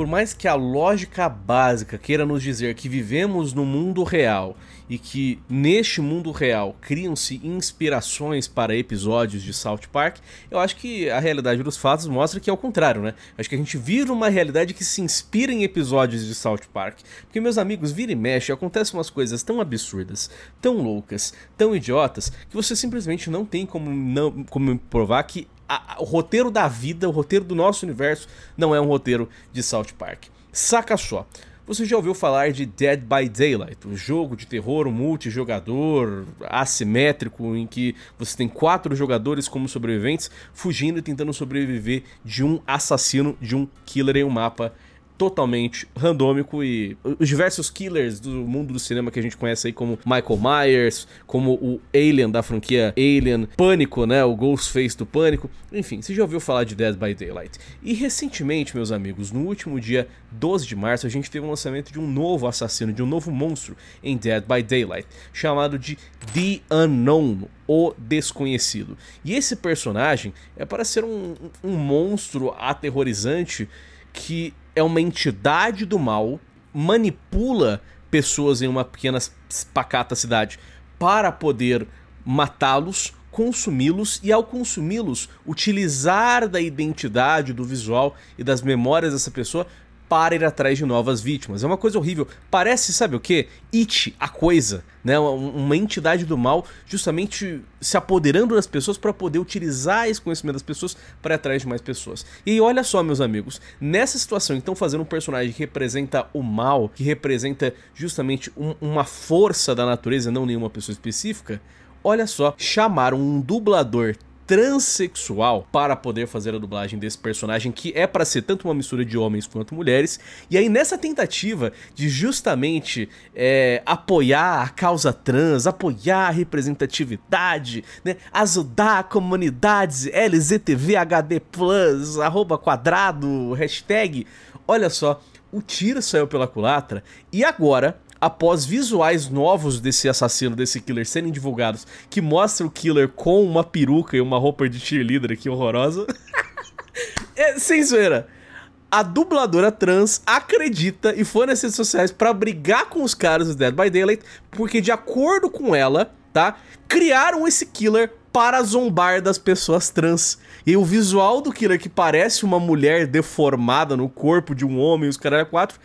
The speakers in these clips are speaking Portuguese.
por mais que a lógica básica queira nos dizer que vivemos no mundo real e que neste mundo real criam-se inspirações para episódios de South Park, eu acho que a realidade dos fatos mostra que é o contrário, né? Acho que a gente vira uma realidade que se inspira em episódios de South Park. Porque, meus amigos, vira e mexe, acontecem umas coisas tão absurdas, tão loucas, tão idiotas, que você simplesmente não tem como, não, como provar que a, o roteiro da vida, o roteiro do nosso universo, não é um roteiro de South Park. Saca só. Você já ouviu falar de Dead by Daylight, um jogo de terror multijogador assimétrico em que você tem quatro jogadores como sobreviventes fugindo e tentando sobreviver de um assassino, de um killer em um mapa totalmente randômico e os diversos killers do mundo do cinema que a gente conhece aí como Michael Myers, como o Alien da franquia Alien, Pânico, né, o Ghostface do Pânico, enfim, você já ouviu falar de Dead by Daylight. E recentemente, meus amigos, no último dia 12 de março, a gente teve um lançamento de um novo assassino, de um novo monstro em Dead by Daylight, chamado de The Unknown, o desconhecido. E esse personagem é para ser um, um monstro aterrorizante que é uma entidade do mal, manipula pessoas em uma pequena pacata cidade para poder matá-los, consumi-los e, ao consumi-los, utilizar da identidade, do visual e das memórias dessa pessoa para ir atrás de novas vítimas. É uma coisa horrível. Parece, sabe o que? It, a coisa, né? Uma entidade do mal justamente se apoderando das pessoas para poder utilizar esse conhecimento das pessoas para atrás de mais pessoas. E olha só, meus amigos, nessa situação, então fazendo um personagem que representa o mal, que representa justamente um, uma força da natureza, não nenhuma pessoa específica, olha só, chamaram um dublador transexual para poder fazer a dublagem desse personagem que é para ser tanto uma mistura de homens quanto mulheres. E aí nessa tentativa de justamente é, apoiar a causa trans, apoiar a representatividade, né, ajudar comunidades LZTVHD+, arroba quadrado, hashtag, olha só, o tiro saiu pela culatra e agora após visuais novos desse assassino, desse killer serem divulgados, que mostra o killer com uma peruca e uma roupa de cheerleader aqui horrorosa. é, sem zoeira. A dubladora trans acredita e foi nas redes sociais para brigar com os caras do Dead by Daylight, porque de acordo com ela, tá? Criaram esse killer para zombar das pessoas trans. E o visual do Killer, que parece uma mulher deformada no corpo de um homem, os caras quatro,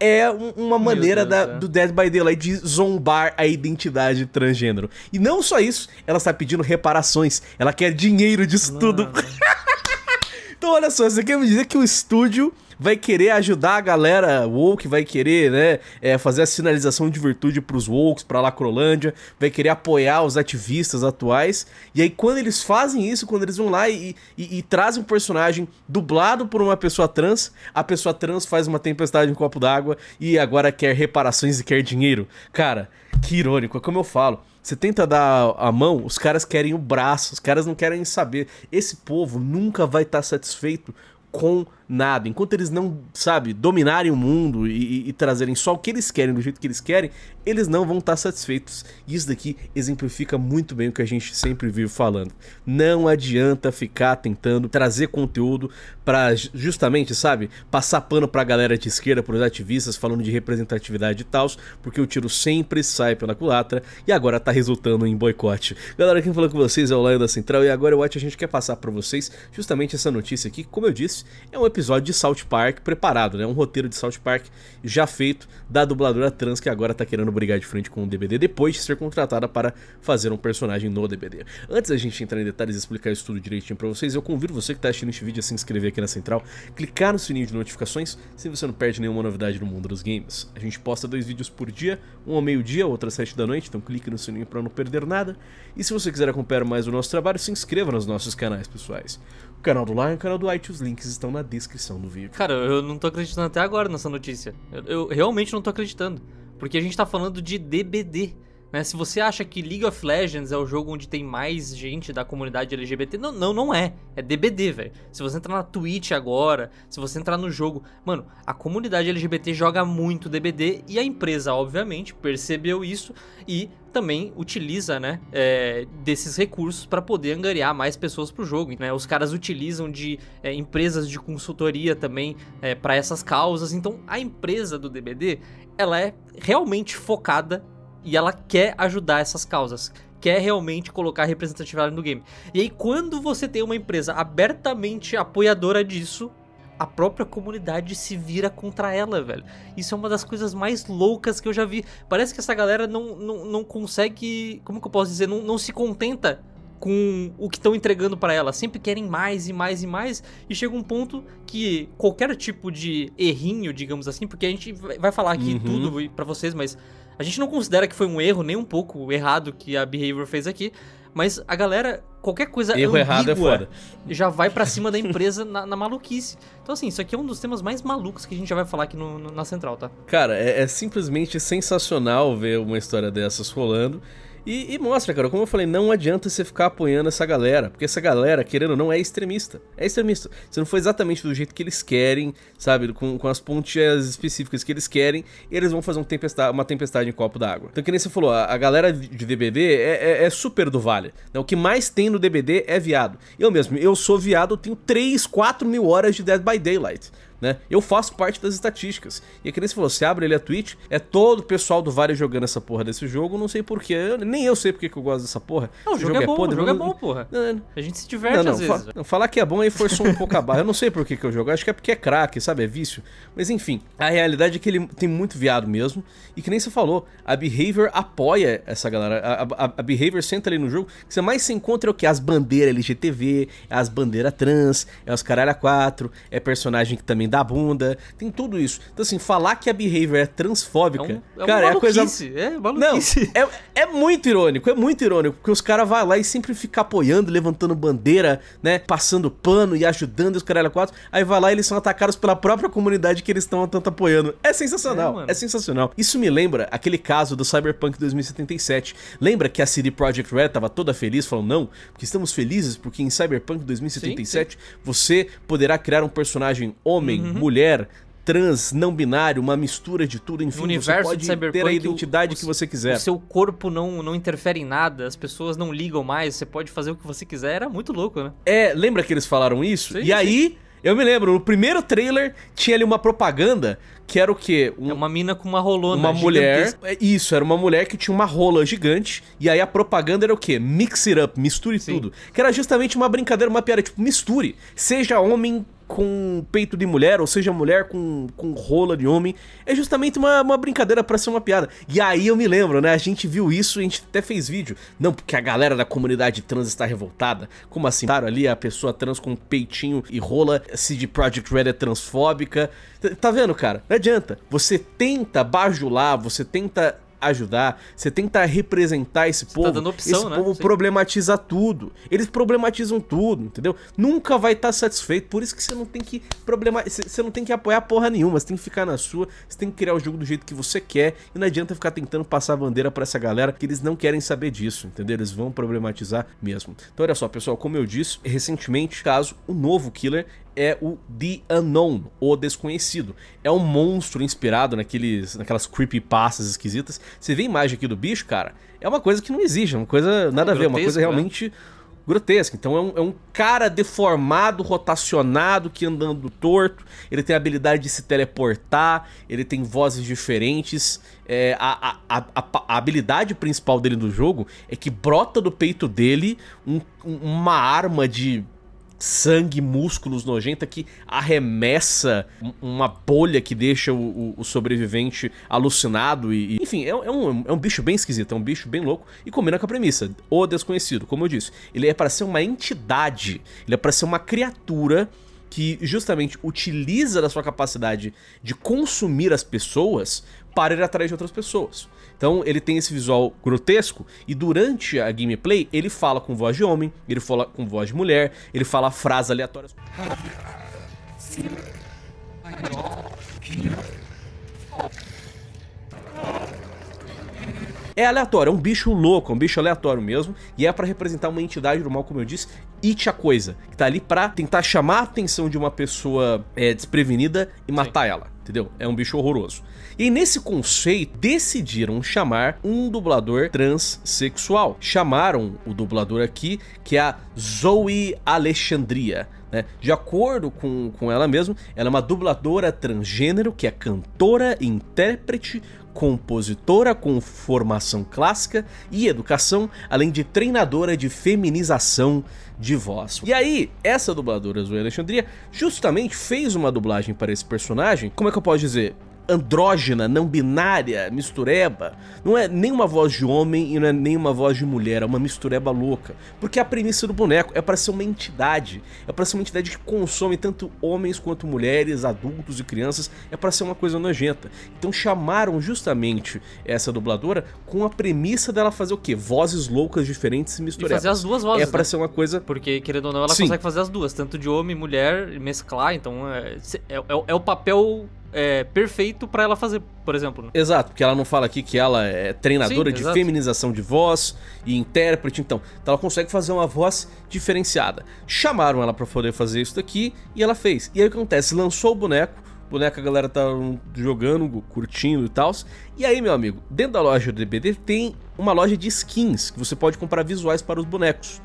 é uma maneira da, do Dead by Daylight de zombar a identidade transgênero. E não só isso, ela está pedindo reparações, ela quer dinheiro disso tudo. então olha só, você quer me dizer que o estúdio vai querer ajudar a galera woke, vai querer, né, é, fazer a sinalização de virtude pros wokes, pra Lacrolândia, vai querer apoiar os ativistas atuais. E aí, quando eles fazem isso, quando eles vão lá e, e, e trazem um personagem dublado por uma pessoa trans, a pessoa trans faz uma tempestade em um copo d'água e agora quer reparações e quer dinheiro. Cara, que irônico, é como eu falo. Você tenta dar a mão, os caras querem o braço, os caras não querem saber. Esse povo nunca vai estar tá satisfeito com nada. Enquanto eles não, sabe, dominarem o mundo e, e, trazerem só o que eles querem do jeito que eles querem, eles não vão estar tá satisfeitos. E isso daqui exemplifica muito bem o que a gente sempre vive falando. Não adianta ficar tentando trazer conteúdo para justamente, sabe, passar pano para a galera de esquerda, para os ativistas falando de representatividade e tal, porque o tiro sempre sai pela culatra e agora tá resultando em boicote. Galera, quem falou com vocês é o Laio da Central e agora eu acho que a gente quer passar para vocês justamente essa notícia aqui, como eu disse, é um episódio episódio de South Park preparado, né? Um roteiro de South Park já feito da dubladora trans que agora tá querendo brigar de frente com o DBD depois de ser contratada para fazer um personagem no DBD. Antes da gente entrar em detalhes e explicar isso tudo direitinho para vocês, eu convido você que tá assistindo este vídeo a se inscrever aqui na Central, clicar no sininho de notificações, se você não perde nenhuma novidade no mundo dos games. A gente posta dois vídeos por dia, um ao meio-dia, outro às sete da noite, então clique no sininho para não perder nada. E se você quiser acompanhar mais o nosso trabalho, se inscreva nos nossos canais pessoais. O canal do Lion e o canal do White, os links estão na descrição do vídeo. Cara, eu não tô acreditando até agora nessa notícia. Eu, eu realmente não tô acreditando. Porque a gente tá falando de DBD. Né, se você acha que League of Legends é o jogo onde tem mais gente da comunidade LGBT, não, não, não é. É DBD, velho. Se você entrar na Twitch agora, se você entrar no jogo, mano, a comunidade LGBT joga muito DBD e a empresa, obviamente, percebeu isso e também utiliza, né, é, desses recursos para poder angariar mais pessoas pro jogo. Né? Os caras utilizam de é, empresas de consultoria também é, para essas causas. Então, a empresa do DBD, ela é realmente focada e ela quer ajudar essas causas, quer realmente colocar representatividade no game. E aí quando você tem uma empresa abertamente apoiadora disso, a própria comunidade se vira contra ela, velho. Isso é uma das coisas mais loucas que eu já vi. Parece que essa galera não, não, não consegue. Como que eu posso dizer? Não, não se contenta com o que estão entregando para ela. Sempre querem mais e mais e mais. E chega um ponto que qualquer tipo de errinho, digamos assim, porque a gente vai falar aqui uhum. tudo para vocês, mas a gente não considera que foi um erro, nem um pouco errado que a Behavior fez aqui, mas a galera, qualquer coisa erro errado é fora, já vai para cima da empresa na, na, maluquice. Então, assim, isso aqui é um dos temas mais malucos que a gente já vai falar aqui no, no, na Central, tá? Cara, é, é simplesmente sensacional ver uma história dessas rolando. E, e, mostra, cara, como eu falei, não adianta você ficar apoiando essa galera, porque essa galera, querendo ou não, é extremista. É extremista. Se não for exatamente do jeito que eles querem, sabe, com, com as pontinhas específicas que eles querem, eles vão fazer um tempestade, uma tempestade em copo d'água. Então, que nem você falou, a, a galera de DBD é, é, é, super do vale. Né? O que mais tem no DBD é viado. Eu mesmo, eu sou viado, eu tenho 3, 4 mil horas de Dead by Daylight né? Eu faço parte das estatísticas. E aqui é nem falou, você abre ele a Twitch, é todo o pessoal do Vale jogando essa porra desse jogo, não sei porquê. nem eu sei porque que eu gosto dessa porra. Não, o jogo, jogo, é, é bom, podre, o jogo é não... é bom, porra. Não, não. A gente se diverte às vezes. Fa falar que é bom aí forçou um pouco a barra. Eu não sei por que que eu jogo, acho que é porque é craque, sabe? É vício. Mas enfim, a realidade é que ele tem muito viado mesmo. E que nem você falou, a Behavior apoia essa galera. A, a, a Behavior senta ali no jogo, que você mais se encontra é o que? As bandeiras LGTV, as bandeiras trans, é os caralho a quatro, é personagem que também homem, da bunda, tem tudo isso. Então, assim, falar que a behavior é transfóbica, é um, é cara, é coisa. É maluquice. Não, é, é muito irônico, é muito irônico, porque os caras vão lá e sempre ficam apoiando, levantando bandeira, né? Passando pano e ajudando os caralho quatro. Aí vai lá e eles são atacados pela própria comunidade que eles estão tanto apoiando. É sensacional, é, é sensacional. Isso me lembra aquele caso do Cyberpunk 2077. Lembra que a CD Projekt Red tava toda feliz, falando, não, porque estamos felizes porque em Cyberpunk 2077 sim, sim. você poderá criar um personagem homem Uhum. homem, uhum. mulher, trans, não binário, uma mistura de tudo, enfim, universo você pode ter a identidade o, que você quiser. O seu corpo não, não interfere em nada, as pessoas não ligam mais, você pode fazer o que você quiser, era muito louco, né? É, lembra que eles falaram isso? Sim, e sim. aí, eu me lembro, no primeiro trailer tinha ali uma propaganda que era o quê? Um, é uma mina com uma rolona Uma mulher. É isso, era uma mulher que tinha uma rola gigante. E aí a propaganda era o quê? Mix it up, misture Sim. tudo. Que era justamente uma brincadeira, uma piada, tipo, misture. Seja homem, com peito de mulher, ou seja, mulher com, com rola de homem. É justamente uma, uma brincadeira para ser uma piada. E aí eu me lembro, né? A gente viu isso e a gente até fez vídeo. Não, porque a galera da comunidade trans está revoltada. Como assim? Claro, ali a pessoa trans com peitinho e rola, CD Project Red é transfóbica. Tá vendo, cara? Não adianta. Você tenta bajular, você tenta ajudar, você tenta representar esse você tá povo. Tá dando opção, esse né? povo Sim. problematiza tudo. Eles problematizam tudo, entendeu? Nunca vai estar tá satisfeito. Por isso que você não tem que problematizar. Você não tem que apoiar porra nenhuma. Você tem que ficar na sua. Você tem que criar o jogo do jeito que você quer. E não adianta ficar tentando passar a bandeira para essa galera que eles não querem saber disso, entendeu? Eles vão problematizar mesmo. Então, olha só, pessoal, como eu disse, recentemente, caso o novo Killer é o The Unknown, o desconhecido. É um monstro inspirado naqueles, naquelas creepypastas esquisitas. Você vê a imagem aqui do bicho, cara, é uma coisa que não existe, é uma coisa é nada é, a ver, é uma coisa né? realmente grotesca. Então é um, é um, cara deformado, rotacionado, que andando torto, ele tem a habilidade de se teleportar, ele tem vozes diferentes. É, a, a, a, a, habilidade principal dele no jogo é que brota do peito dele um, uma arma de sangue, músculos nojenta que arremessa uma bolha que deixa o, o sobrevivente alucinado e, e enfim, é, é, um, é um bicho bem esquisito, é um bicho bem louco e combina com a premissa, o desconhecido, como eu disse, ele é para ser uma entidade, ele é para ser uma criatura que justamente utiliza da sua capacidade de consumir as pessoas para ir atrás de outras pessoas. Então ele tem esse visual grotesco e durante a gameplay ele fala com voz de homem, ele fala com voz de mulher, ele fala frases aleatórias. É aleatório, é um bicho louco, é um bicho aleatório mesmo, e é para representar uma entidade do mal, como eu disse, it a coisa, que tá ali pra tentar chamar a atenção de uma pessoa é, desprevenida e matar Sim. ela entendeu? É um bicho horroroso. E nesse conceito, decidiram chamar um dublador transexual. Chamaram o dublador aqui, que é a Zoe Alexandria. Né? De acordo com, com ela mesma, ela é uma dubladora transgênero que é cantora, intérprete, compositora com formação clássica e educação, além de treinadora de feminização de voz. E aí, essa dubladora Zoe Alexandria justamente fez uma dublagem para esse personagem, como é que eu posso dizer? andrógena, não binária, mistureba. Não é nenhuma voz de homem e não é nenhuma voz de mulher, é uma mistureba louca. Porque é a premissa do boneco é para ser uma entidade, é para ser uma entidade que consome tanto homens quanto mulheres, adultos e crianças, é para ser uma coisa nojenta. Então chamaram justamente essa dubladora com a premissa dela fazer o quê? Vozes loucas diferentes e misturebas. E fazer as duas vozes. É para né? ser uma coisa. Porque, querendo ou não, ela Sim. consegue fazer as duas, tanto de homem e mulher, mesclar, então é, é, é, é o é papel é, perfeito para ela fazer, por exemplo. Né? Exato, porque ela não fala aqui que ela é treinadora Sim, de exato. feminização de voz e intérprete, então, então ela consegue fazer uma voz diferenciada. Chamaram ela para poder fazer isso daqui e ela fez. E aí o que acontece? Lançou o boneco, o boneco a galera tá jogando, curtindo e tal. E aí, meu amigo, dentro da loja do DBD tem uma loja de skins que você pode comprar visuais para os bonecos.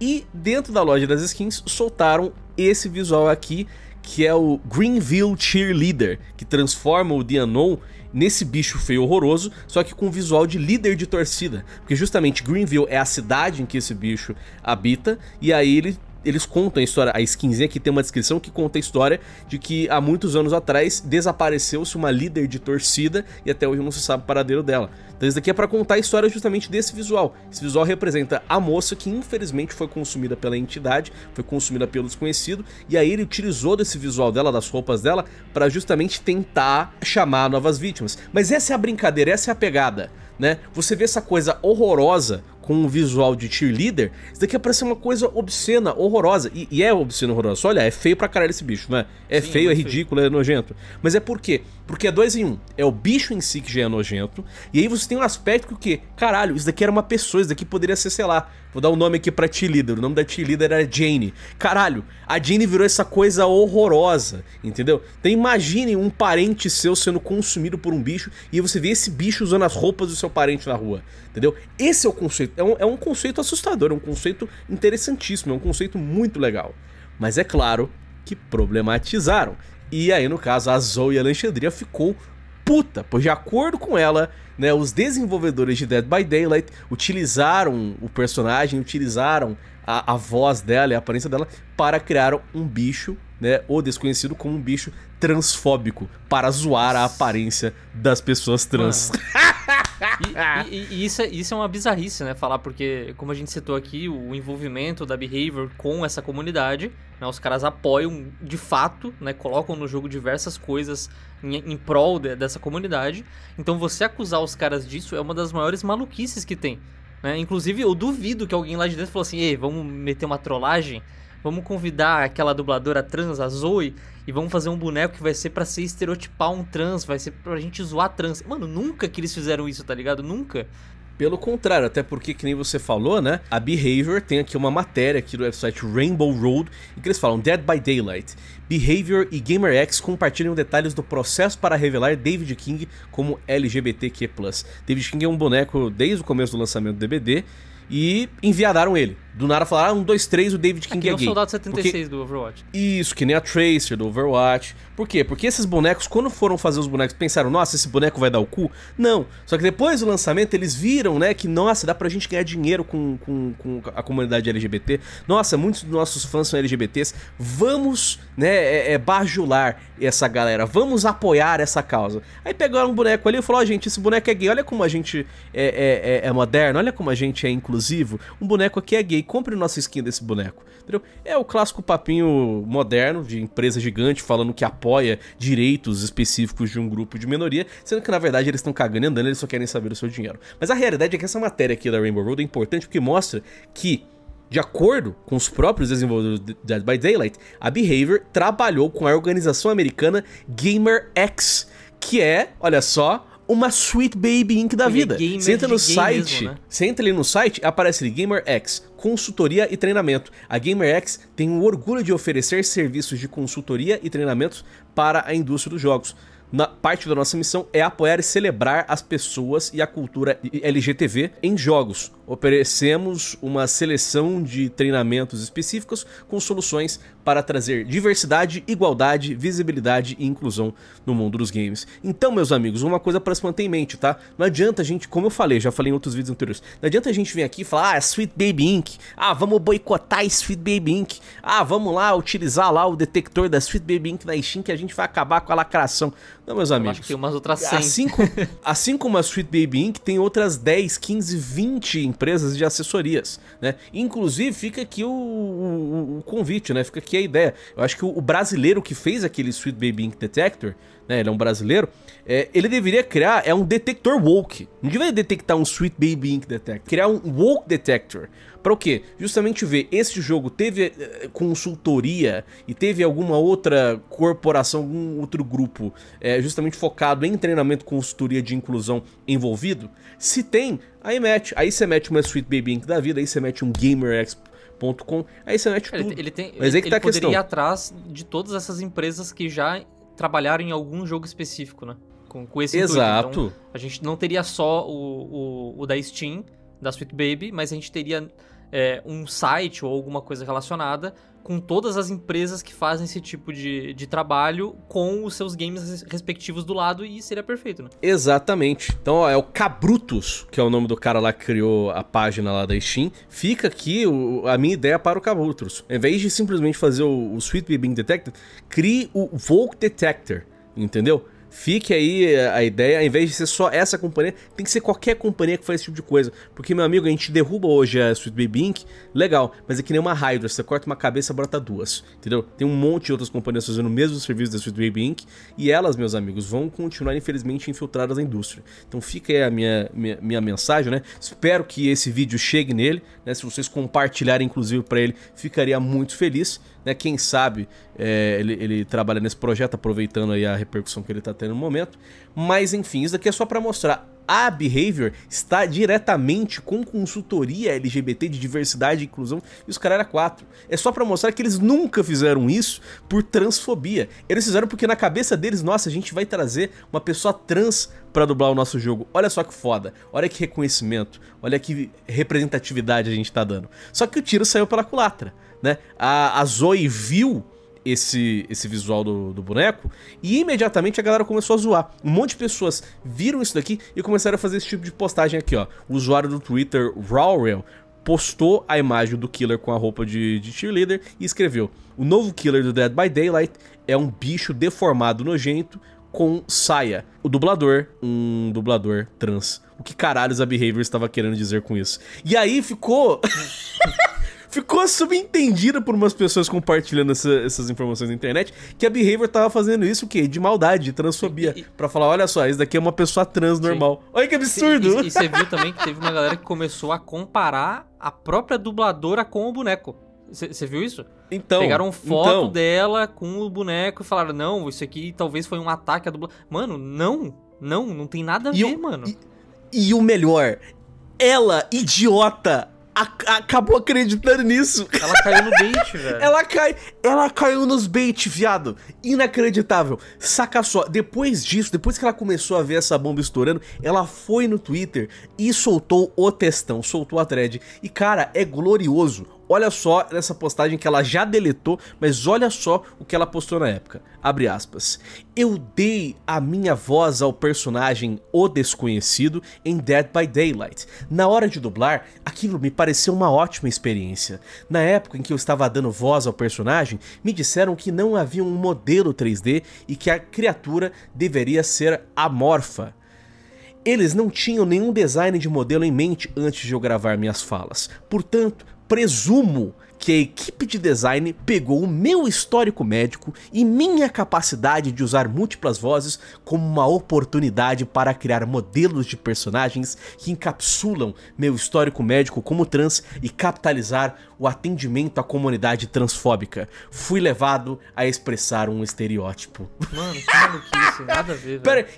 E dentro da loja das skins soltaram esse visual aqui que é o Greenville Cheerleader, que transforma o Dianon nesse bicho feio horroroso, só que com visual de líder de torcida, porque justamente Greenville é a cidade em que esse bicho habita, e aí ele eles contam a história, a skinzinha que tem uma descrição que conta a história de que há muitos anos atrás desapareceu-se uma líder de torcida e até hoje não se sabe o paradeiro dela. Então isso daqui é para contar a história justamente desse visual. Esse visual representa a moça que infelizmente foi consumida pela entidade, foi consumida pelo desconhecido, e aí ele utilizou desse visual dela, das roupas dela, para justamente tentar chamar novas vítimas. Mas essa é a brincadeira, essa é a pegada. Né? Você vê essa coisa horrorosa com um visual de cheerleader, isso daqui aparece uma coisa obscena, horrorosa. E, e é obscena, horrorosa. Olha, é feio pra caralho esse bicho, né? É Sim, feio, é, é ridículo, feio. é nojento. Mas é por quê? Porque é dois em um. É o bicho em si que já é nojento. E aí você tem um aspecto que o quê? Caralho, isso daqui era uma pessoa, isso daqui poderia ser, sei lá. Vou dar um nome aqui pra cheerleader. O nome da cheerleader era Jane. Caralho, a Jane virou essa coisa horrorosa, entendeu? Então imagine um parente seu sendo consumido por um bicho e você vê esse bicho usando as roupas do seu parente na rua, entendeu? Esse é o conceito é um, é um conceito assustador, é um conceito interessantíssimo, é um conceito muito legal. Mas é claro que problematizaram. E aí, no caso, a Zoe Alexandria ficou puta, pois de acordo com ela, né, os desenvolvedores de Dead by Daylight utilizaram o personagem, utilizaram a, a voz dela e a aparência dela para criar um bicho, né, ou desconhecido como um bicho transfóbico, para zoar a aparência das pessoas trans. Ah. e, e, e isso, é, isso é uma bizarrice, né? Falar, porque, como a gente citou aqui, o envolvimento da Behavior com essa comunidade, né? Os caras apoiam de fato, né? Colocam no jogo diversas coisas em, em prol de, dessa comunidade. Então, você acusar os caras disso é uma das maiores maluquices que tem. Né? Inclusive, eu duvido que alguém lá de dentro falou assim: Ei, vamos meter uma trollagem Vamos convidar aquela dubladora trans, a Zoe, e vamos fazer um boneco que vai ser para ser estereotipar um trans, vai ser pra gente zoar trans. Mano, nunca que eles fizeram isso, tá ligado? Nunca. Pelo contrário, até porque, que nem você falou, né? A Behavior tem aqui uma matéria aqui do website Rainbow Road, em que eles falam Dead by Daylight. Behavior e GamerX compartilham detalhes do processo para revelar David King como LGBTQ+. David King é um boneco desde o começo do lançamento do DBD e enviadaram ele do nada falar, ah, um, dois, três, o David King é, é, gay. é gay. É o soldado 76 Porque... do Overwatch. Isso, que nem a Tracer do Overwatch. Por quê? Porque esses bonecos, quando foram fazer os bonecos, pensaram, nossa, esse boneco vai dar o cu? Não. Só que depois do lançamento, eles viram, né, que, nossa, dá pra gente ganhar dinheiro com, com, com a comunidade LGBT. Nossa, muitos dos nossos fãs são LGBTs. Vamos, né, é, é bajular essa galera. Vamos apoiar essa causa. Aí pegaram um boneco ali e falaram, ó, oh, gente, esse boneco é gay. Olha como a gente é, é, é, é moderno, olha como a gente é inclusivo. Um boneco aqui é gay aí, compre nossa skin desse boneco. Entendeu? É o clássico papinho moderno de empresa gigante falando que apoia direitos específicos de um grupo de minoria, sendo que na verdade eles estão cagando e andando, eles só querem saber o seu dinheiro. Mas a realidade é que essa matéria aqui da Rainbow Road é importante porque mostra que de acordo com os próprios desenvolvedores de Dead by Daylight, a Behavior trabalhou com a organização americana GamerX, que é, olha só, uma Sweet Baby Inc. da é vida. Você entra no site, mesmo, né? você entra ali no site, aparece ali GamerX, consultoria e treinamento. A GamerX tem o orgulho de oferecer serviços de consultoria e treinamentos para a indústria dos jogos. Na parte da nossa missão é apoiar e celebrar as pessoas e a cultura LGTV em jogos. Oferecemos uma seleção de treinamentos específicos com soluções para trazer diversidade, igualdade, visibilidade e inclusão no mundo dos games. Então, meus amigos, uma coisa para se manter em mente, tá? Não adianta a gente, como eu falei, já falei em outros vídeos anteriores, não adianta a gente vir aqui e falar, ah, é Sweet Baby Inc. Ah, vamos boicotar Sweet Baby Inc. Ah, vamos lá utilizar lá o detector da Sweet Baby Inc. na Steam que a gente vai acabar com a lacração. Não, meus amigos. Eu acho que tem umas outras 100. Assim, assim como a Sweet Baby Inc., tem outras 10, 15, 20 empresas de assessorias, né? Inclusive, fica aqui o, o, o convite, né? Fica aqui que é a ideia. Eu acho que o brasileiro que fez aquele Sweet Baby Ink Detector, né, ele é um brasileiro, é, ele deveria criar é um detector woke. Não deveria detectar um Sweet Baby Ink Detector, criar um woke detector. Para o quê? Justamente ver esse jogo teve eh, consultoria e teve alguma outra corporação, algum outro grupo é, justamente focado em treinamento, consultoria de inclusão envolvido? Se tem, aí mete. Aí você mete uma Sweet Baby Inc. da vida, aí você mete um Gamer Expo Aí você mete é, ele, tudo. Ele, tem, Mas aí que ele tá a poderia ir atrás de todas essas empresas que já trabalharam em algum jogo específico, né? Com, com esse Exato. Então, a gente não teria só o, o, o, da Steam, da Sweet Baby, mas a gente teria é, um site ou alguma coisa relacionada com todas as empresas que fazem esse tipo de, de trabalho com os seus games respectivos do lado e seria perfeito, né? Exatamente. Então, ó, é o Cabrutus, que é o nome do cara lá que criou a página lá da Steam. Fica aqui o, a minha ideia para o Cabrutus. Em vez de simplesmente fazer o, o Sweet Bee Being Detected, crie o Volk Detector, entendeu? Fique aí a ideia, ao invés de ser só essa companhia, tem que ser qualquer companhia que faz esse tipo de coisa. Porque, meu amigo, a gente derruba hoje a Sweet Baby Inc., legal, mas é que nem uma Hydra, você corta uma cabeça, brota duas, entendeu? Tem um monte de outras companhias fazendo o mesmo serviço da Sweet Baby Inc., e elas, meus amigos, vão continuar, infelizmente, infiltradas na indústria. Então fica aí a minha, minha, minha mensagem, né? Espero que esse vídeo chegue nele, né? Se vocês compartilharem, inclusive, para ele, ficaria muito feliz, né? Quem sabe é, ele, ele, trabalha nesse projeto, aproveitando aí a repercussão que ele está tendo no momento. Mas enfim, isso daqui é só para mostrar. A Behavior está diretamente com consultoria LGBT de diversidade e inclusão e os caras eram quatro. É só para mostrar que eles nunca fizeram isso por transfobia. Eles fizeram porque na cabeça deles, nossa, a gente vai trazer uma pessoa trans para dublar o nosso jogo. Olha só que foda, olha que reconhecimento, olha que representatividade a gente tá dando. Só que o tiro saiu pela culatra né? A, a Zoe viu esse, esse visual do, do, boneco. E imediatamente a galera começou a zoar. Um monte de pessoas viram isso daqui e começaram a fazer esse tipo de postagem aqui, ó. O usuário do Twitter, Rawrell, postou a imagem do Killer com a roupa de, de cheerleader e escreveu: O novo Killer do Dead by Daylight é um bicho deformado nojento com saia. O dublador, um dublador trans. O que caralhos a Behavior estava querendo dizer com isso? E aí ficou. ficou subentendido por umas pessoas compartilhando essa, essas informações na internet que a Behavior tava fazendo isso o quê? De maldade, transfobia. para falar, olha só, isso daqui é uma pessoa trans normal. Sim. Olha que absurdo! E, você viu também que teve uma galera que começou a comparar a própria dubladora com o boneco. Você viu isso? Então. Pegaram foto então. dela com o boneco e falaram: não, isso aqui talvez foi um ataque a dubladora. Mano, não. Não, não tem nada a e ver, o, mano. E, e o melhor, ela, idiota, acabou acreditando nisso. Ela caiu no bait, velho. Ela, cai, ela caiu nos bait, viado. Inacreditável. Saca só, depois disso, depois que ela começou a ver essa bomba estourando, ela foi no Twitter e soltou o testão, soltou a thread. E cara, é glorioso. Olha só nessa postagem que ela já deletou, mas olha só o que ela postou na época. Abre aspas. Eu dei a minha voz ao personagem O Desconhecido em Dead by Daylight. Na hora de dublar, aquilo me pareceu uma ótima experiência. Na época em que eu estava dando voz ao personagem, me disseram que não havia um modelo 3D e que a criatura deveria ser amorfa. Eles não tinham nenhum design de modelo em mente antes de eu gravar minhas falas. Portanto, presumo que a equipe de design pegou o meu histórico médico e minha capacidade de usar múltiplas vozes como uma oportunidade para criar modelos de personagens que encapsulam meu histórico médico como trans e capitalizar o atendimento à comunidade transfóbica. Fui levado a expressar um estereótipo. Mano, que maluquice, nada a ver, Pera,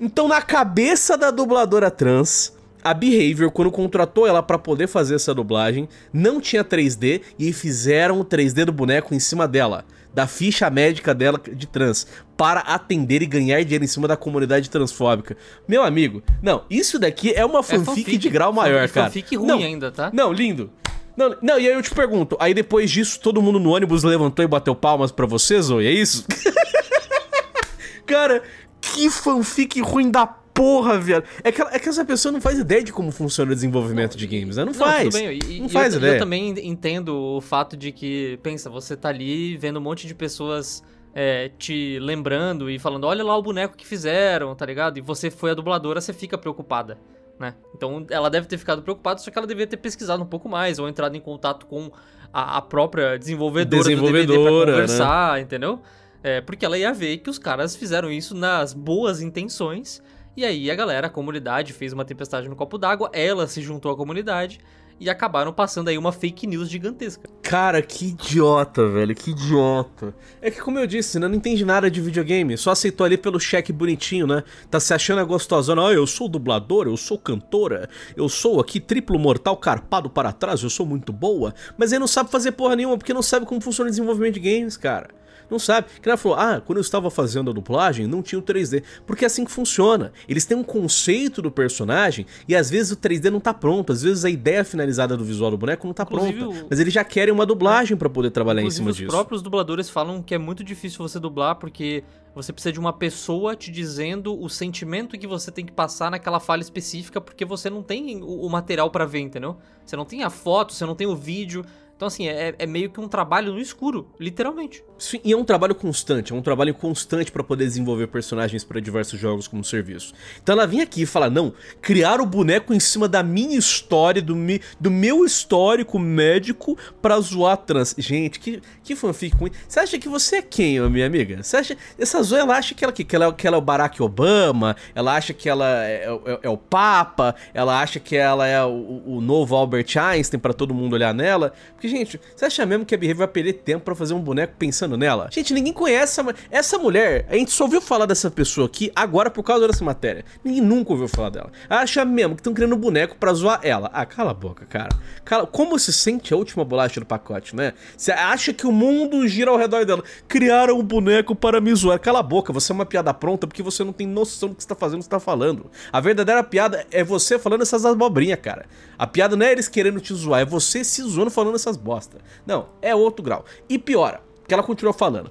então na cabeça da dubladora trans a Behavior, quando contratou ela para poder fazer essa dublagem, não tinha 3D e fizeram o 3D do boneco em cima dela, da ficha médica dela de trans, para atender e ganhar dinheiro em cima da comunidade transfóbica. Meu amigo, não, isso daqui é uma fanfic, é fanfic de grau maior, fanfic cara. Fanfic ruim não, ainda, tá? Não, lindo. Não, não, e aí eu te pergunto, aí depois disso todo mundo no ônibus levantou e bateu palmas para vocês, ou é isso? cara, que fanfic ruim da porra, viado. É que, é que essa pessoa não faz ideia de como funciona o desenvolvimento não, de games, né? Não, não faz. E, não e faz eu, ideia. Eu também entendo o fato de que, pensa, você tá ali vendo um monte de pessoas é, te lembrando e falando, olha lá o boneco que fizeram, tá ligado? E você foi a dubladora, você fica preocupada. Né? Então ela deve ter ficado preocupada, só que ela devia ter pesquisado um pouco mais, ou entrado em contato com a, a própria desenvolvedora, desenvolvedora pra né? conversar, né? entendeu? É, porque ela ia ver que os caras fizeram isso nas boas intenções e aí a galera, a comunidade, fez uma tempestade no copo d'água, ela se juntou à comunidade e acabaram passando aí uma fake news gigantesca. Cara, que idiota, velho, que idiota. É que, como eu disse, né, não entende nada de videogame, só aceitou ali pelo cheque bonitinho, né? Tá se achando gostosona, ó, oh, eu sou dublador, eu sou cantora, eu sou aqui triplo mortal carpado para trás, eu sou muito boa, mas aí não sabe fazer porra nenhuma porque não sabe como funciona o desenvolvimento de games, cara. Não sabe. Que ela falou, ah, quando eu estava fazendo a dublagem, não tinha o 3D. Porque é assim que funciona. Eles têm um conceito do personagem e às vezes o 3D não tá pronto. Às vezes a ideia finalizada do visual do boneco não tá Inclusive, pronta. Mas eles já querem uma dublagem é. para poder trabalhar Inclusive, em cima os disso. Os próprios dubladores falam que é muito difícil você dublar porque você precisa de uma pessoa te dizendo o sentimento que você tem que passar naquela falha específica, porque você não tem o material para ver, entendeu? Você não tem a foto, você não tem o vídeo, então, assim, é, é, meio que um trabalho no escuro, literalmente. Sim, e é um trabalho constante, é um trabalho constante para poder desenvolver personagens para diversos jogos como serviço. Então ela vem aqui e fala: não, criar o boneco em cima da minha história, do, mi, do meu histórico médico pra zoar trans. Gente, que, que fanfic isso. Você acha que você é quem, minha amiga? Você acha. Essa zoa, ela acha que ela, que, que, ela, é que ela é o Barack Obama, ela acha que ela é, é, é, é o Papa, ela acha que ela é o, o novo Albert Einstein para todo mundo olhar nela. Porque porque, gente, você acha mesmo que a Behavior vai perder tempo pra fazer um boneco pensando nela? Gente, ninguém conhece essa, essa mulher. A gente só ouviu falar dessa pessoa aqui agora por causa dessa matéria. Ninguém nunca ouviu falar dela. Acha mesmo que estão criando um boneco pra zoar ela. Ah, cala a boca, cara. Cala, como se sente a última bolacha do pacote, né? Você acha que o mundo gira ao redor dela. Criaram um boneco para me zoar. Cala a boca, você é uma piada pronta porque você não tem noção do que está fazendo, o que está falando. A verdadeira piada é você falando essas abobrinhas, cara. A piada não é eles querendo te zoar, é você se zoando falando essas essas bosta. Não, é outro grau. E piora, que ela continuou falando.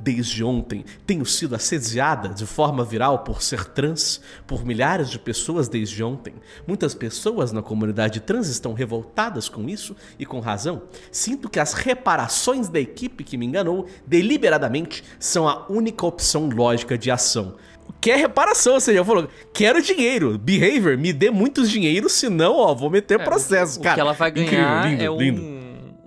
Desde ontem, tenho sido assediada de forma viral por ser trans por milhares de pessoas desde ontem. Muitas pessoas na comunidade trans estão revoltadas com isso e com razão. Sinto que as reparações da equipe que me enganou deliberadamente são a única opção lógica de ação. Quer é reparação, ou seja, falou, quero dinheiro, behavior, me dê muitos dinheiros, senão, ó, vou meter é, processo, o cara. O que ela vai ganhar Incrível, lindo, é lindo. um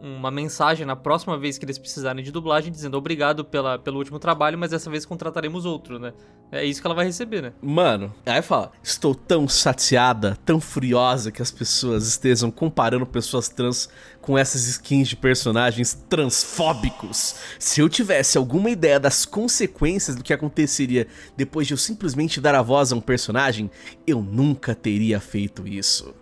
uma mensagem na próxima vez que eles precisarem de dublagem dizendo obrigado pela, pelo último trabalho, mas dessa vez contrataremos outro, né? É isso que ela vai receber, né? Mano, aí fala: estou tão chateada, tão furiosa que as pessoas estejam comparando pessoas trans com essas skins de personagens transfóbicos. Se eu tivesse alguma ideia das consequências do que aconteceria depois de eu simplesmente dar a voz a um personagem, eu nunca teria feito isso.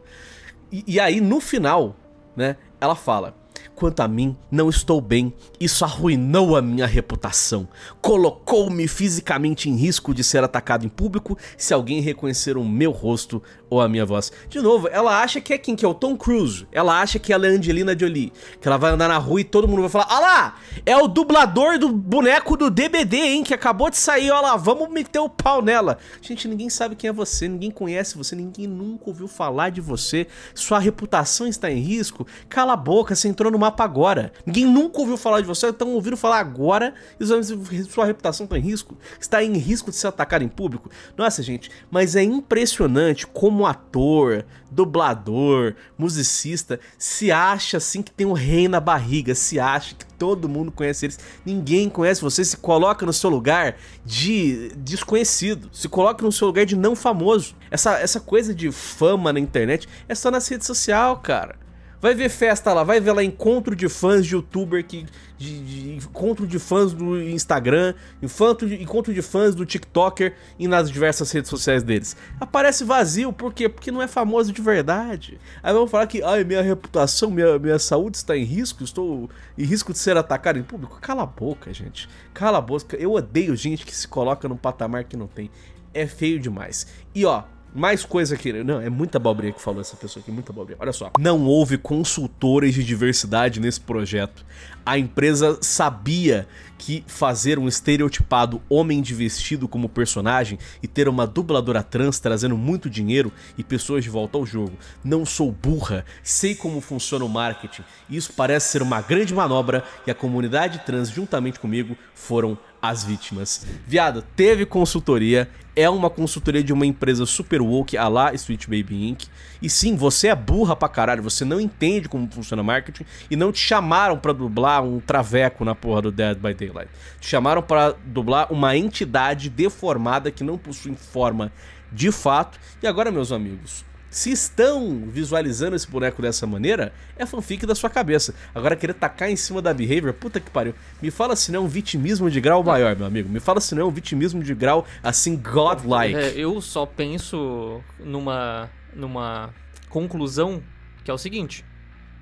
E, e aí, no final, né, ela fala Quanto a mim, não estou bem. Isso arruinou a minha reputação. Colocou-me fisicamente em risco de ser atacado em público se alguém reconhecer o meu rosto ou a minha voz. De novo, ela acha que é quem? Que é o Tom Cruise. Ela acha que ela é Angelina Jolie. Que ela vai andar na rua e todo mundo vai falar: Olha lá! É o dublador do boneco do DBD, hein? Que acabou de sair, Olha lá, vamos meter o pau nela. Gente, ninguém sabe quem é você, ninguém conhece você, ninguém nunca ouviu falar de você. Sua reputação está em risco. Cala a boca, você entrou numa mapa agora. Ninguém nunca ouviu falar de você, estão ouvindo falar agora e sua reputação está em risco. Está em risco de ser atacado em público. Nossa, gente, mas é impressionante como ator, dublador, musicista se acha assim que tem um rei na barriga, se acha que todo mundo conhece eles. Ninguém conhece você, se coloca no seu lugar de desconhecido, se coloca no seu lugar de não famoso. Essa, essa coisa de fama na internet é só nas redes sociais, cara. Vai ver festa lá, vai ver lá encontro de fãs de youtuber, que, de, de encontro de fãs do Instagram, encontro de, encontro de fãs do TikToker e nas diversas redes sociais deles. Aparece vazio, por quê? Porque não é famoso de verdade. Aí vão falar que Ai, minha reputação, minha, minha saúde está em risco, estou em risco de ser atacado em público. Cala a boca, gente. Cala a boca. Eu odeio gente que se coloca num patamar que não tem. É feio demais. E ó, mais coisa que. Não, é muita abobrinha que falou essa pessoa aqui, muita abobrinha. Olha só. Não houve consultores de diversidade nesse projeto. A empresa sabia que fazer um estereotipado homem de vestido como personagem e ter uma dubladora trans trazendo muito dinheiro e pessoas de volta ao jogo. Não sou burra, sei como funciona o marketing. Isso parece ser uma grande manobra e a comunidade trans, juntamente comigo, foram as vítimas. Viado, teve consultoria, é uma consultoria de uma empresa super woke, a lá Sweet Baby Inc. E sim, você é burra pra caralho, você não entende como funciona marketing e não te chamaram para dublar um traveco na porra do Dead by Daylight. Te chamaram para dublar uma entidade deformada que não possui forma de fato. E agora, meus amigos, se estão visualizando esse boneco dessa maneira, é fanfic da sua cabeça. Agora querer tacar em cima da behavior, puta que pariu. Me fala se não é um vitimismo de grau maior, meu amigo. Me fala se não é um vitimismo de grau assim godlike. É, eu só penso numa numa conclusão que é o seguinte: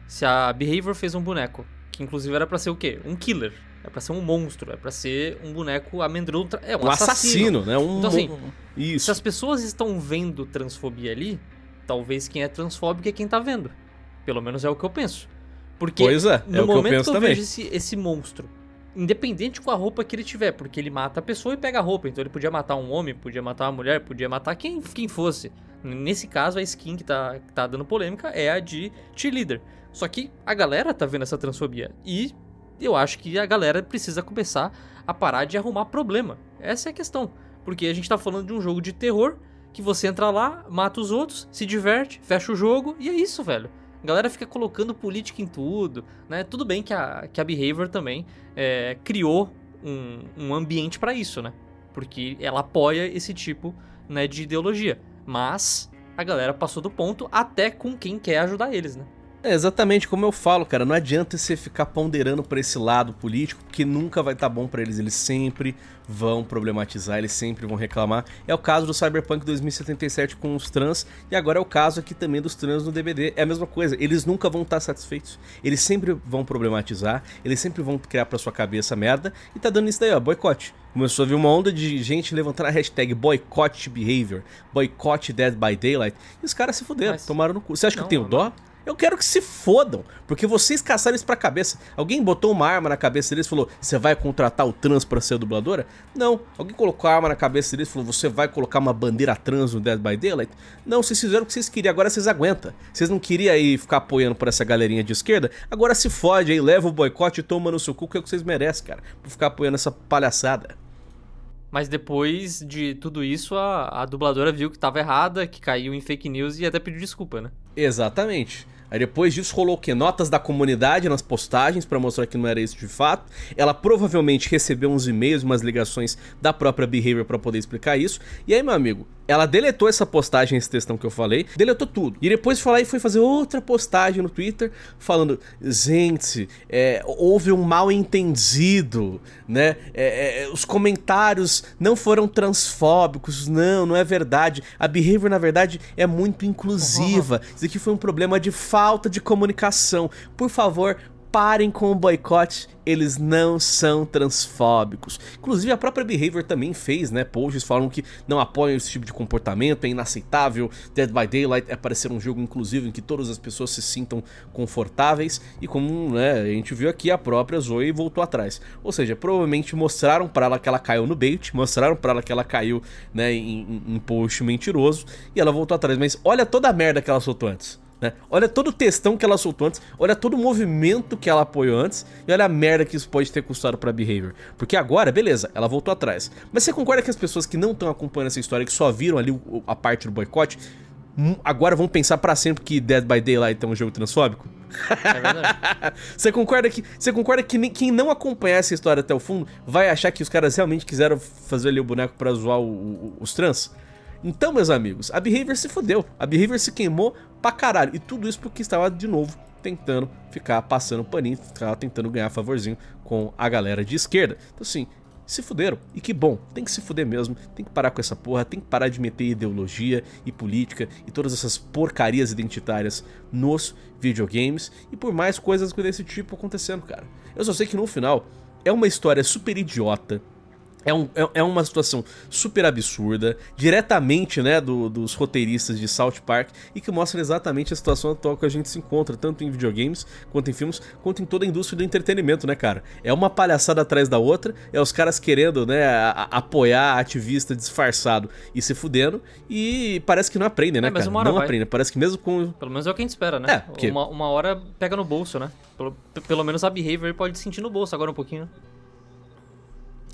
se a behavior fez um boneco, que inclusive era para ser o quê? Um killer. É pra ser um monstro, é pra ser um boneco amedrontado. É um, um assassino. assassino. né? Um... Então, assim, Isso. se as pessoas estão vendo transfobia ali, talvez quem é transfóbico é quem tá vendo. Pelo menos é o que eu penso. Porque pois é, é no é momento que eu, penso que eu vejo esse, esse monstro, independente com a roupa que ele tiver, porque ele mata a pessoa e pega a roupa, então ele podia matar um homem, podia matar uma mulher, podia matar quem, quem fosse. Nesse caso, a skin que tá, que tá dando polêmica é a de cheerleader. Só que a galera tá vendo essa transfobia. E eu acho que a galera precisa começar a parar de arrumar problema. Essa é a questão. Porque a gente tá falando de um jogo de terror que você entra lá, mata os outros, se diverte, fecha o jogo e é isso, velho. A galera fica colocando política em tudo, né? Tudo bem que a, que a Behavior também é, criou um, um ambiente para isso, né? Porque ela apoia esse tipo né, de ideologia. Mas a galera passou do ponto até com quem quer ajudar eles, né? É exatamente como eu falo, cara. Não adianta você ficar ponderando para esse lado político, porque nunca vai estar tá bom para eles. Eles sempre vão problematizar, eles sempre vão reclamar. É o caso do Cyberpunk 2077 com os trans, e agora é o caso aqui também dos trans no DBD. É a mesma coisa, eles nunca vão estar tá satisfeitos. Eles sempre vão problematizar, eles sempre vão criar pra sua cabeça merda, e tá dando isso daí, ó, boicote. Começou a vir uma onda de gente levantando a hashtag boicote behavior, boicote dead by daylight, e os caras se fuderam, Mas... tomaram no cu. Você acha não, que eu tenho dó? Eu quero que se fodam, porque vocês caçaram isso pra cabeça. Alguém botou uma arma na cabeça deles e falou: Você vai contratar o trans pra ser dubladora? Não. Alguém colocou a arma na cabeça deles e falou: Você vai colocar uma bandeira trans no Dead by Daylight? Não, vocês fizeram o que vocês queriam, agora vocês aguentam. Vocês não queriam aí ficar apoiando por essa galerinha de esquerda? Agora se fode aí, leva o boicote e toma no seu cu, que é o que vocês merecem, cara, por ficar apoiando essa palhaçada. Mas depois de tudo isso, a, a dubladora viu que estava errada, que caiu em fake news e até pediu desculpa, né? Exatamente. Aí depois disso rolou o quê? Notas da comunidade nas postagens para mostrar que não era isso de fato. Ela provavelmente recebeu uns e-mails, umas ligações da própria Behavior para poder explicar isso. E aí, meu amigo, ela deletou essa postagem, esse textão que eu falei, deletou tudo. E depois foi lá e foi fazer outra postagem no Twitter falando: gente, é, houve um mal entendido, né? É, é, os comentários não foram transfóbicos, não, não é verdade. A behavior, na verdade, é muito inclusiva. Isso aqui foi um problema de falta de comunicação. Por favor, parem com o boicote, eles não são transfóbicos. Inclusive a própria Behavior também fez, né, posts falam que não apoiam esse tipo de comportamento, é inaceitável, Dead by Daylight é parecer um jogo inclusive, em que todas as pessoas se sintam confortáveis e como né, a gente viu aqui, a própria Zoe voltou atrás. Ou seja, provavelmente mostraram para ela que ela caiu no bait, mostraram para ela que ela caiu né, em, em post mentiroso e ela voltou atrás. Mas olha toda a merda que ela soltou antes né? Olha todo o textão que ela soltou antes, olha todo o movimento que ela apoiou antes e olha a merda que isso pode ter custado a Behavior. Porque agora, beleza, ela voltou atrás. Mas você concorda que as pessoas que não estão acompanhando essa história, que só viram ali a parte do boicote, hum, agora vão pensar para sempre que Dead by Daylight é um jogo transfóbico? É verdade. você concorda que, você concorda que quem não acompanhar essa história até o fundo vai achar que os caras realmente quiseram fazer ali o boneco pra zoar o, o, os trans? Então, meus amigos, a Behavior se fodeu, a Behavior se queimou pra caralho. E tudo isso porque estava, de novo, tentando ficar passando paninho, estava tentando ganhar favorzinho com a galera de esquerda. Então assim, se fuderam. E que bom, tem que se fuder mesmo, tem que parar com essa porra, tem que parar de meter ideologia e política e todas essas porcarias identitárias nos videogames e por mais coisas desse tipo acontecendo, cara. Eu só sei que no final é uma história super idiota, é, um, é, é, uma situação super absurda, diretamente né, do, dos roteiristas de South Park, e que mostra exatamente a situação atual que a gente se encontra, tanto em videogames, quanto em filmes, quanto em toda a indústria do entretenimento, né, cara? É uma palhaçada atrás da outra, é os caras querendo né, a, a, apoiar ativista disfarçado e se fudendo, e parece que não aprendem, né, é, cara? não vai. aprendem, parece que mesmo com... Pelo menos é o que a gente espera, né? É, porque... uma, uma hora pega no bolso, né? Pelo, pelo menos a behavior pode sentir no bolso agora um pouquinho,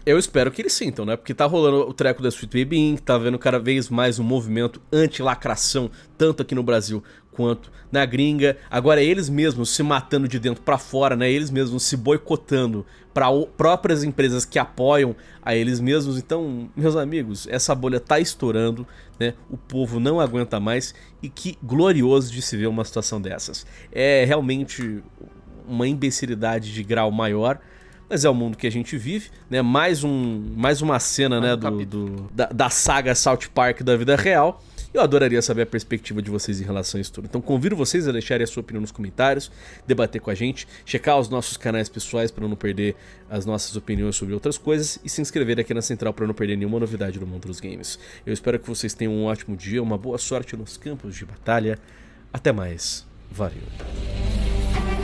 eu espero que eles sintam, né? Porque tá rolando o treco da Sweet Baby Inc., tá vendo cada vez mais um movimento anti-lacração, tanto aqui no Brasil quanto na gringa. Agora eles mesmos se matando de dentro para fora, né? Eles mesmos se boicotando para próprias empresas que apoiam a eles mesmos. Então, meus amigos, essa bolha tá estourando, né? O povo não aguenta mais e que glorioso de se ver uma situação dessas. É realmente uma imbecilidade de grau maior mas é o mundo que a gente vive, né? Mais, um, mais uma cena, né, do, do da, da saga South Park da vida real. Eu adoraria saber a perspectiva de vocês em relação a isso tudo. Então convido vocês a deixarem a sua opinião nos comentários, debater com a gente, checar os nossos canais pessoais para não perder as nossas opiniões sobre outras coisas e se inscrever aqui na Central para não perder nenhuma novidade do mundo dos games. Eu espero que vocês tenham um ótimo dia, uma boa sorte nos campos de batalha. Até mais. Valeu.